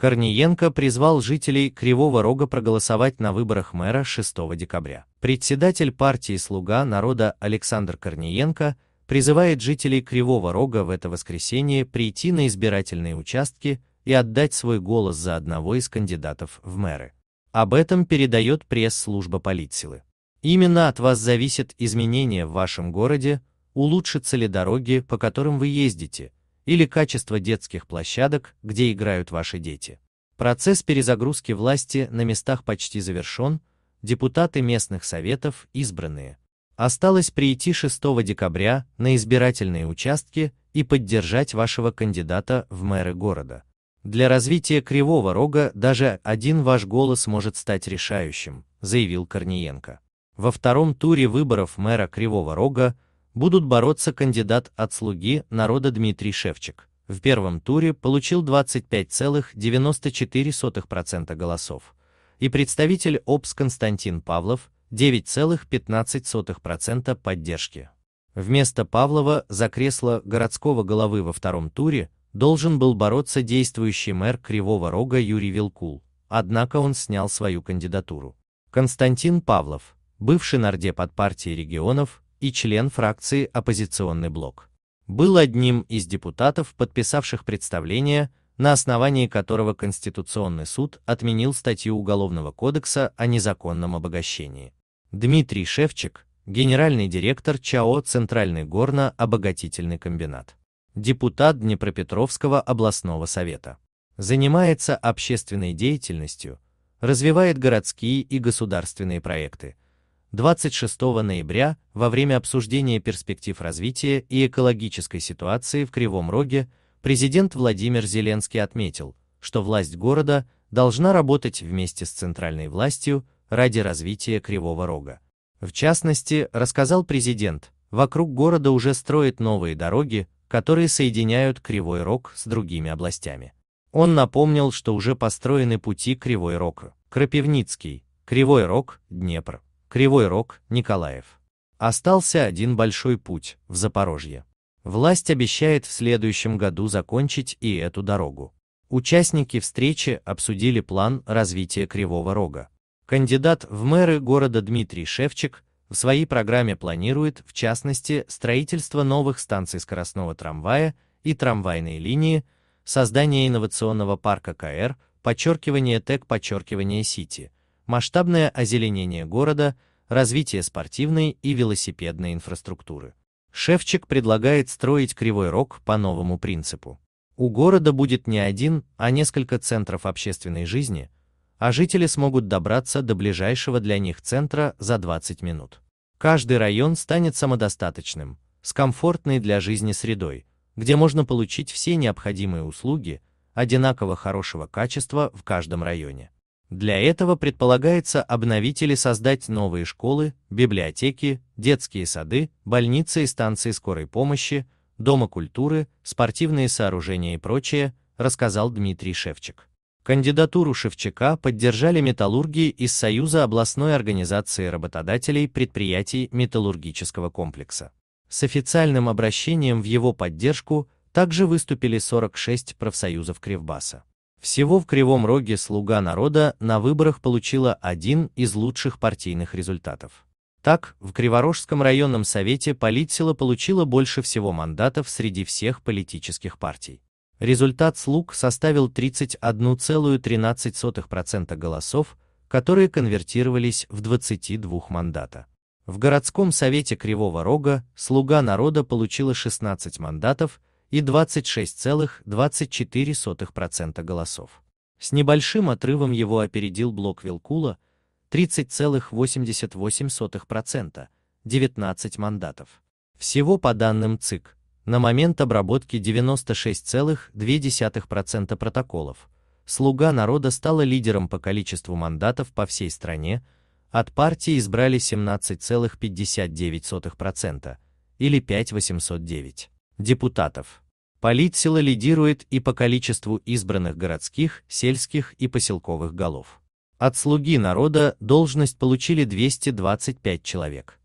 Корниенко призвал жителей Кривого Рога проголосовать на выборах мэра 6 декабря. Председатель партии «Слуга народа» Александр Корниенко призывает жителей Кривого Рога в это воскресенье прийти на избирательные участки и отдать свой голос за одного из кандидатов в мэры. Об этом передает пресс-служба политсилы. Именно от вас зависит изменение в вашем городе, улучшатся ли дороги, по которым вы ездите – или качество детских площадок, где играют ваши дети. Процесс перезагрузки власти на местах почти завершен, депутаты местных советов избранные. Осталось прийти 6 декабря на избирательные участки и поддержать вашего кандидата в мэры города. Для развития Кривого Рога даже один ваш голос может стать решающим, заявил Корниенко. Во втором туре выборов мэра Кривого Рога будут бороться кандидат от «Слуги народа» Дмитрий Шевчик. В первом туре получил 25,94% голосов, и представитель ОПС Константин Павлов 9,15% поддержки. Вместо Павлова за кресло городского головы во втором туре должен был бороться действующий мэр Кривого Рога Юрий Вилкул, однако он снял свою кандидатуру. Константин Павлов, бывший нардеп от партии регионов, и член фракции «Оппозиционный блок». Был одним из депутатов, подписавших представление, на основании которого Конституционный суд отменил статью Уголовного кодекса о незаконном обогащении. Дмитрий Шевчик, генеральный директор ЧАО «Центральный горно-обогатительный комбинат», депутат Днепропетровского областного совета. Занимается общественной деятельностью, развивает городские и государственные проекты, 26 ноября во время обсуждения перспектив развития и экологической ситуации в Кривом Роге президент Владимир Зеленский отметил, что власть города должна работать вместе с центральной властью ради развития Кривого Рога. В частности, рассказал президент, вокруг города уже строят новые дороги, которые соединяют Кривой Рог с другими областями. Он напомнил, что уже построены пути Кривой Рог, Крапивницкий, Кривой Рог, Днепр. Кривой Рог, Николаев. Остался один большой путь, в Запорожье. Власть обещает в следующем году закончить и эту дорогу. Участники встречи обсудили план развития Кривого Рога. Кандидат в мэры города Дмитрий Шевчик в своей программе планирует, в частности, строительство новых станций скоростного трамвая и трамвайной линии, создание инновационного парка КР, подчеркивание ТЭК, подчеркивание Сити – масштабное озеленение города, развитие спортивной и велосипедной инфраструктуры. Шевчик предлагает строить Кривой Рог по новому принципу. У города будет не один, а несколько центров общественной жизни, а жители смогут добраться до ближайшего для них центра за 20 минут. Каждый район станет самодостаточным, с комфортной для жизни средой, где можно получить все необходимые услуги, одинаково хорошего качества в каждом районе. Для этого предполагается обновить или создать новые школы, библиотеки, детские сады, больницы и станции скорой помощи, дома культуры, спортивные сооружения и прочее, рассказал Дмитрий Шевчик. Кандидатуру Шевчика поддержали металлурги из Союза областной организации работодателей предприятий металлургического комплекса. С официальным обращением в его поддержку также выступили 46 профсоюзов Кривбаса. Всего в Кривом Роге «Слуга народа» на выборах получила один из лучших партийных результатов. Так, в Криворожском районном совете политсила получила больше всего мандатов среди всех политических партий. Результат «Слуг» составил 31,13% голосов, которые конвертировались в 22 мандата. В городском совете Кривого Рога «Слуга народа» получила 16 мандатов, и 26,24% голосов. С небольшим отрывом его опередил блок Вилкула 30,88%, 19 мандатов. Всего по данным ЦИК, на момент обработки 96,2% протоколов, «Слуга народа» стала лидером по количеству мандатов по всей стране, от партии избрали 17,59% или 5809 депутатов. Политсила лидирует и по количеству избранных городских, сельских и поселковых голов. От «Слуги народа» должность получили 225 человек.